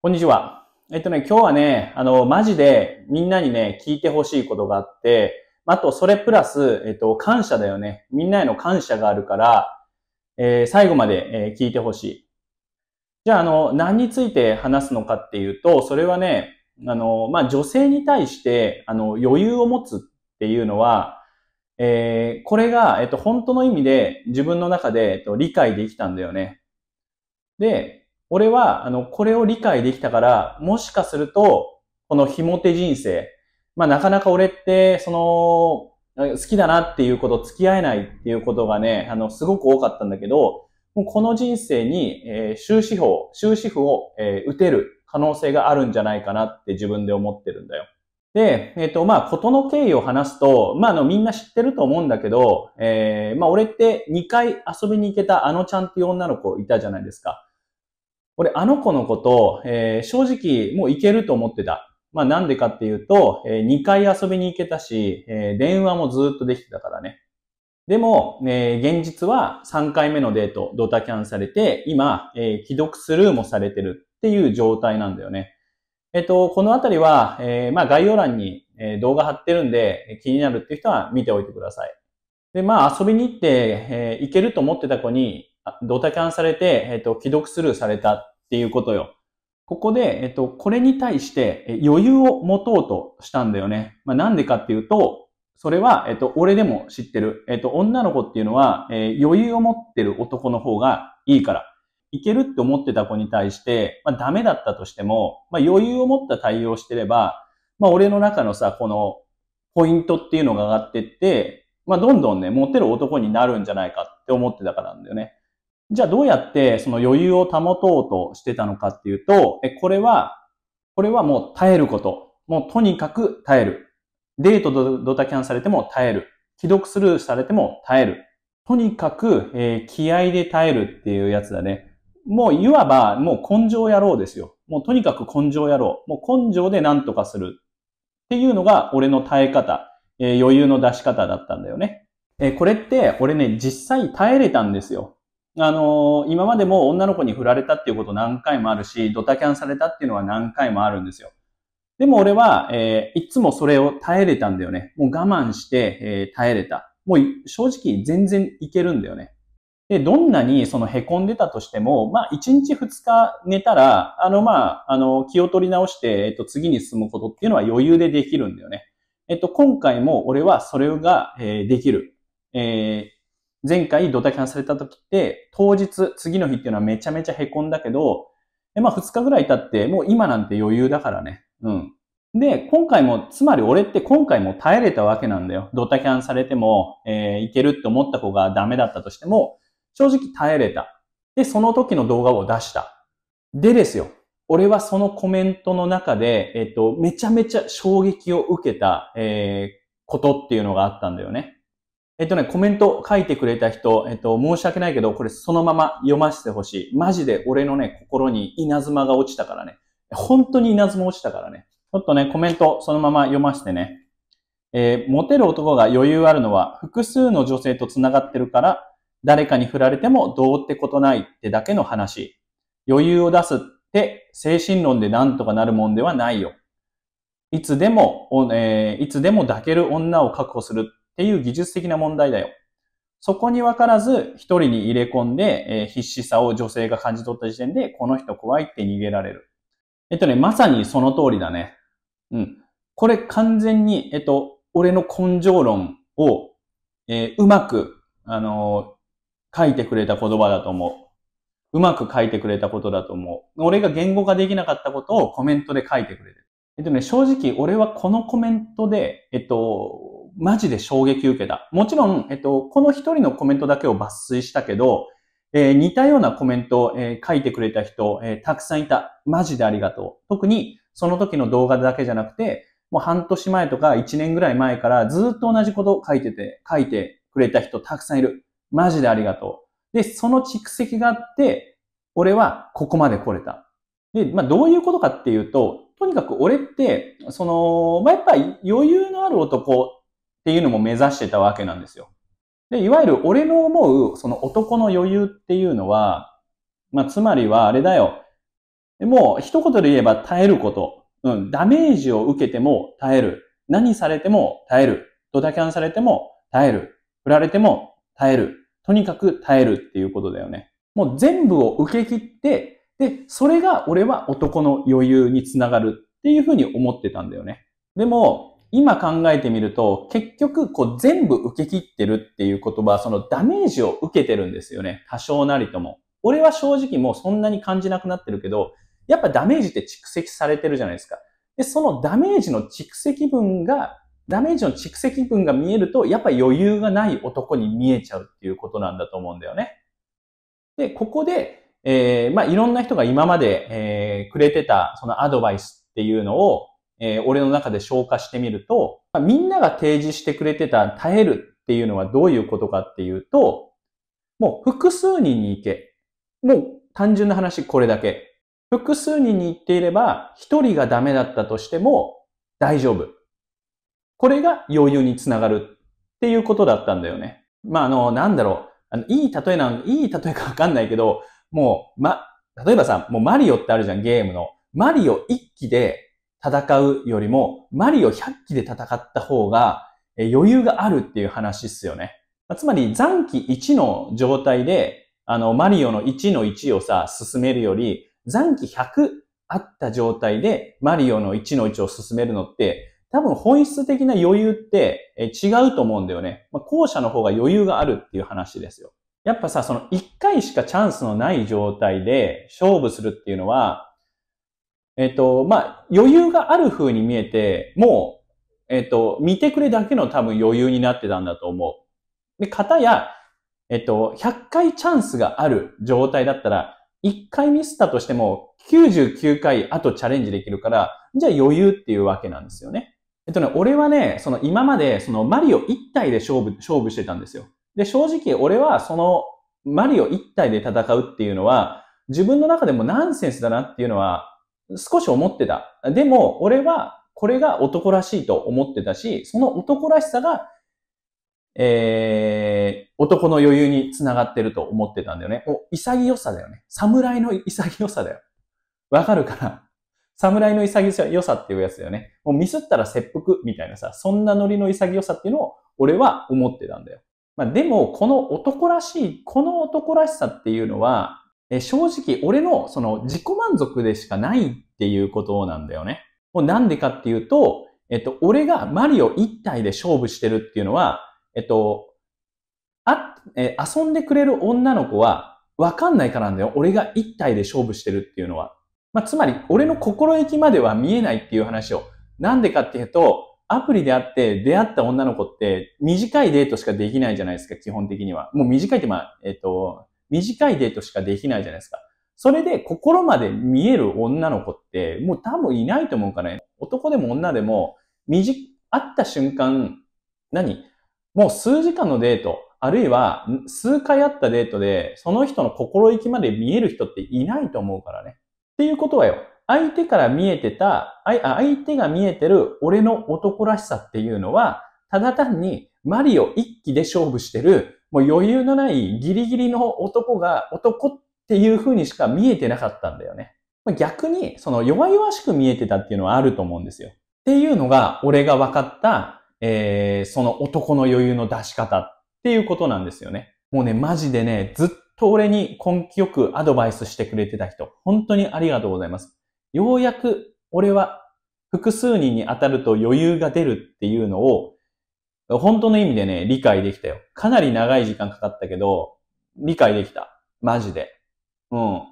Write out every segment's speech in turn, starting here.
こんにちは。えっとね、今日はね、あの、マジでみんなにね、聞いてほしいことがあって、あと、それプラス、えっと、感謝だよね。みんなへの感謝があるから、えー、最後まで、えー、聞いてほしい。じゃあ、あの、何について話すのかっていうと、それはね、あの、まあ、女性に対して、あの、余裕を持つっていうのは、えー、これが、えっと、本当の意味で自分の中で、えっと、理解できたんだよね。で、俺は、あの、これを理解できたから、もしかすると、このひも手人生、まあなかなか俺って、その、好きだなっていうこと、付き合えないっていうことがね、あの、すごく多かったんだけど、もうこの人生に、えー、終止法、終止符を、えー、打てる可能性があるんじゃないかなって自分で思ってるんだよ。で、えっ、ー、と、まあ、ことの経緯を話すと、まあ、あの、みんな知ってると思うんだけど、えー、まあ、俺って2回遊びに行けたあのちゃんっていう女の子いたじゃないですか。俺、あの子のこと、えー、正直、もう行けると思ってた。まあなんでかっていうと、えー、2回遊びに行けたし、えー、電話もずっとできてたからね。でも、現実は3回目のデート、ドタキャンされて、今、えー、既読スルーもされてるっていう状態なんだよね。えっ、ー、と、このあたりは、えー、まあ概要欄に動画貼ってるんで、気になるっていう人は見ておいてください。で、まあ遊びに行って、えー、行けると思ってた子に、ドタキャンされて、えっ、ー、と、既読スルーされたっていうことよ。ここで、えっ、ー、と、これに対して余裕を持とうとしたんだよね。まあなんでかっていうと、それは、えっ、と、俺でも知ってる。えっ、と、女の子っていうのは、え余裕を持ってる男の方がいいから。いけるって思ってた子に対して、まあダメだったとしても、まあ余裕を持った対応してれば、まあ俺の中のさ、このポイントっていうのが上がってって、まあ、どんどんね、モテる男になるんじゃないかって思ってたからなんだよね。じゃあどうやってその余裕を保とうとしてたのかっていうと、え、これは、これはもう耐えること。もうとにかく耐える。デートドドタキャンされても耐える。既読スルーされても耐える。とにかく、えー、気合で耐えるっていうやつだね。もういわば、もう根性野郎ですよ。もうとにかく根性野郎。もう根性で何とかする。っていうのが俺の耐え方。えー、余裕の出し方だったんだよね。えー、これって俺ね、実際耐えれたんですよ。あのー、今までも女の子に振られたっていうこと何回もあるし、ドタキャンされたっていうのは何回もあるんですよ。でも俺は、えー、いつもそれを耐えれたんだよね。もう我慢して、えー、耐えれた。もう正直全然いけるんだよね。で、どんなにその凹んでたとしても、まあ、1日2日寝たら、あの、まあ、あの、気を取り直して、えっと、次に進むことっていうのは余裕でできるんだよね。えっと、今回も俺はそれが、えできる。えー、前回ドタキャンされた時って、当日、次の日っていうのはめちゃめちゃ凹んだけど、えまあ、2日ぐらい経って、もう今なんて余裕だからね。うん。で、今回も、つまり俺って今回も耐えれたわけなんだよ。ドタキャンされても、えー、いけるって思った子がダメだったとしても、正直耐えれた。で、その時の動画を出した。でですよ。俺はそのコメントの中で、えっと、めちゃめちゃ衝撃を受けた、えー、ことっていうのがあったんだよね。えっとね、コメント書いてくれた人、えっと、申し訳ないけど、これそのまま読ませてほしい。マジで俺のね、心に稲妻が落ちたからね。本当に稲妻落ちたからね。ちょっとね、コメントそのまま読ませてね。えー、モテる男が余裕あるのは複数の女性と繋がってるから、誰かに振られてもどうってことないってだけの話。余裕を出すで、精神論で何とかなるもんではないよ。いつでも、えー、いつでも抱ける女を確保するっていう技術的な問題だよ。そこに分からず、一人に入れ込んで、えー、必死さを女性が感じ取った時点で、この人怖いって逃げられる。えっとね、まさにその通りだね。うん。これ完全に、えっと、俺の根性論を、えー、うまく、あのー、書いてくれた言葉だと思う。うまく書いてくれたことだと思う。俺が言語化できなかったことをコメントで書いてくれる。えっとね、正直俺はこのコメントで、えっと、マジで衝撃受けた。もちろん、えっと、この一人のコメントだけを抜粋したけど、えー、似たようなコメントを、えー、書いてくれた人、えー、たくさんいた。マジでありがとう。特に、その時の動画だけじゃなくて、もう半年前とか一年ぐらい前からずっと同じことを書いてて、書いてくれた人たくさんいる。マジでありがとう。で、その蓄積があって、俺はここまで来れた。で、まあ、どういうことかっていうと、とにかく俺って、その、まあ、やっぱり余裕のある男っていうのも目指してたわけなんですよ。で、いわゆる俺の思う、その男の余裕っていうのは、まあ、つまりはあれだよ。もう、一言で言えば耐えること。うん、ダメージを受けても耐える。何されても耐える。ドタキャンされても耐える。振られても耐える。とにかく耐えるっていうことだよね。もう全部を受け切って、で、それが俺は男の余裕につながるっていうふうに思ってたんだよね。でも、今考えてみると、結局、こう全部受け切ってるっていう言葉は、そのダメージを受けてるんですよね。多少なりとも。俺は正直もうそんなに感じなくなってるけど、やっぱダメージって蓄積されてるじゃないですか。で、そのダメージの蓄積分がダメージの蓄積分が見えると、やっぱ余裕がない男に見えちゃうっていうことなんだと思うんだよね。で、ここで、えー、まあ、いろんな人が今まで、えー、くれてた、そのアドバイスっていうのを、えー、俺の中で消化してみると、まあ、みんなが提示してくれてた耐えるっていうのはどういうことかっていうと、もう複数人に行け。もう単純な話これだけ。複数人に行っていれば、一人がダメだったとしても大丈夫。これが余裕につながるっていうことだったんだよね。まあ、あの、なんだろう。あの、いい例えなん、いい例えかわかんないけど、もう、ま、例えばさ、もうマリオってあるじゃん、ゲームの。マリオ1機で戦うよりも、マリオ100機で戦った方が、余裕があるっていう話っすよね。つまり、残機1の状態で、あの、マリオの1の1をさ、進めるより、残機100あった状態で、マリオの1の1を進めるのって、多分本質的な余裕って違うと思うんだよね。まあ、後者の方が余裕があるっていう話ですよ。やっぱさ、その一回しかチャンスのない状態で勝負するっていうのは、えっ、と、まあ、余裕がある風に見えて、もう、えっ、と、見てくれだけの多分余裕になってたんだと思う。で、方や、えっ、と、100回チャンスがある状態だったら、1回ミスったとしても99回あとチャレンジできるから、じゃあ余裕っていうわけなんですよね。えっとね、俺はね、その今までそのマリオ1体で勝負、勝負してたんですよ。で、正直俺はそのマリオ1体で戦うっていうのは、自分の中でもナンセンスだなっていうのは少し思ってた。でも、俺はこれが男らしいと思ってたし、その男らしさが、えー、男の余裕につながってると思ってたんだよね。お、潔さだよね。侍の潔さだよ。わかるかな侍の潔さ、良さっていうやつだよね。もうミスったら切腹みたいなさ、そんなノリの潔さっていうのを俺は思ってたんだよ。まあ、でも、この男らしい、この男らしさっていうのは、え正直俺のその自己満足でしかないっていうことなんだよね。もうなんでかっていうと、えっと、俺がマリオ1体で勝負してるっていうのは、えっと、あ、え遊んでくれる女の子はわかんないからなんだよ。俺が1体で勝負してるっていうのは。まあ、つまり、俺の心意気までは見えないっていう話を。なんでかっていうと、アプリであって出会った女の子って短いデートしかできないじゃないですか、基本的には。もう短いってまあ、えっ、と、短いデートしかできないじゃないですか。それで心まで見える女の子ってもう多分いないと思うからね。男でも女でも、みじ、会った瞬間、何もう数時間のデート、あるいは数回会ったデートで、その人の心意気まで見える人っていないと思うからね。っていうことはよ、相手から見えてた、相手が見えてる俺の男らしさっていうのは、ただ単にマリオ一気で勝負してる、もう余裕のないギリギリの男が男っていう風にしか見えてなかったんだよね。逆に、その弱々しく見えてたっていうのはあると思うんですよ。っていうのが、俺が分かった、えー、その男の余裕の出し方っていうことなんですよね。もうね、マジでね、ずっと俺に根気よくアドバイスしてくれてた人、本当にありがとうございます。ようやく俺は複数人に当たると余裕が出るっていうのを、本当の意味でね、理解できたよ。かなり長い時間かかったけど、理解できた。マジで。うん。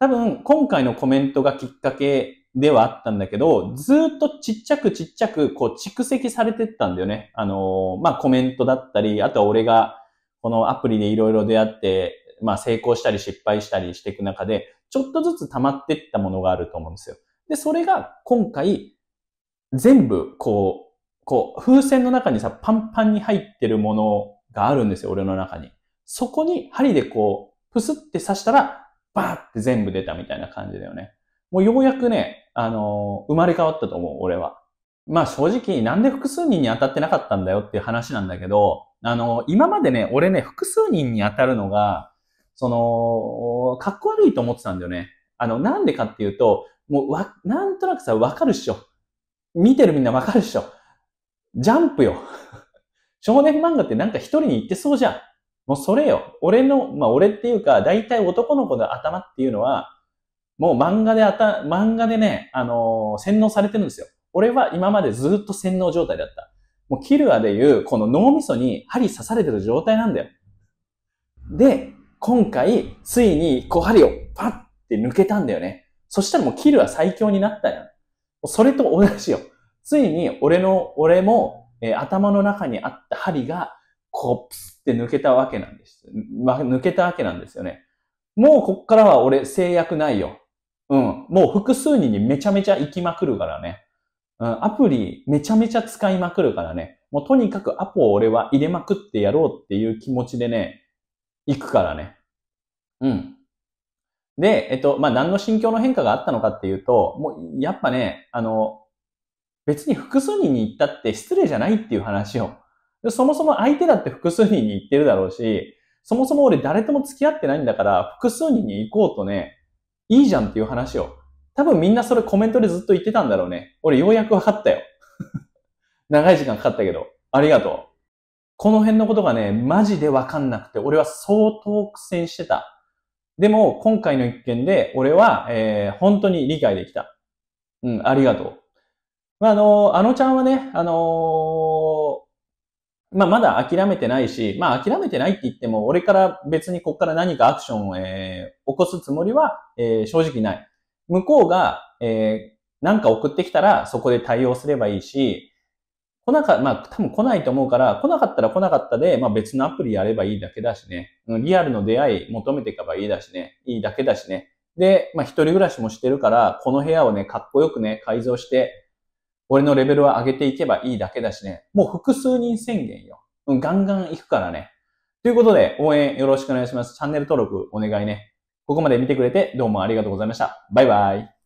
多分、今回のコメントがきっかけではあったんだけど、ずっとちっちゃくちっちゃく、こう、蓄積されてったんだよね。あのー、まあ、コメントだったり、あとは俺が、このアプリでいろいろ出会って、まあ成功したり失敗したりしていく中で、ちょっとずつ溜まっていったものがあると思うんですよ。で、それが今回、全部、こう、こう、風船の中にさ、パンパンに入ってるものがあるんですよ、俺の中に。そこに針でこう、プスって刺したら、バーって全部出たみたいな感じだよね。もうようやくね、あのー、生まれ変わったと思う、俺は。まあ正直、なんで複数人に当たってなかったんだよっていう話なんだけど、あのー、今までね、俺ね、複数人に当たるのが、その、かっこ悪いと思ってたんだよね。あの、なんでかっていうと、もうわ、なんとなくさ、わかるっしょ。見てるみんなわかるっしょ。ジャンプよ。少年漫画ってなんか一人に行ってそうじゃん。もうそれよ。俺の、まあ俺っていうか、大体男の子の頭っていうのは、もう漫画であた、漫画でね、あのー、洗脳されてるんですよ。俺は今までずっと洗脳状態だった。もうキルアでいう、この脳みそに針刺されてる状態なんだよ。で、今回、ついに小針をパッって抜けたんだよね。そしたらもうキルは最強になったよ。それと同じよ。ついに俺の、俺も、えー、頭の中にあった針が、こう、プスって抜けたわけなんです。ま抜けたわけなんですよね。もうこっからは俺制約ないよ。うん。もう複数人にめちゃめちゃ行きまくるからね。うん。アプリめちゃめちゃ使いまくるからね。もうとにかくアポを俺は入れまくってやろうっていう気持ちでね、行くからね。うん。で、えっと、まあ、何の心境の変化があったのかっていうと、もう、やっぱね、あの、別に複数人に行ったって失礼じゃないっていう話を。そもそも相手だって複数人に行ってるだろうし、そもそも俺誰とも付き合ってないんだから、複数人に行こうとね、いいじゃんっていう話を。多分みんなそれコメントでずっと言ってたんだろうね。俺ようやく分かったよ。長い時間かかったけど。ありがとう。この辺のことがね、マジでわかんなくて、俺は相当苦戦してた。でも、今回の一件で、俺は、えー、本当に理解できた。うん、ありがとう。まあ、あのー、あのちゃんはね、あのー、まあ、まだ諦めてないし、まあ、諦めてないって言っても、俺から別にこっから何かアクションを、えー、起こすつもりは、えー、正直ない。向こうが、えー、なんか送ってきたら、そこで対応すればいいし、来なか、まあ多分来ないと思うから、来なかったら来なかったで、まあ別のアプリやればいいだけだしね。リアルの出会い求めていけばいいだしね。いいだけだしね。で、まあ一人暮らしもしてるから、この部屋をね、かっこよくね、改造して、俺のレベルは上げていけばいいだけだしね。もう複数人宣言よ。うん、ガンガン行くからね。ということで、応援よろしくお願いします。チャンネル登録お願いね。ここまで見てくれてどうもありがとうございました。バイバイ。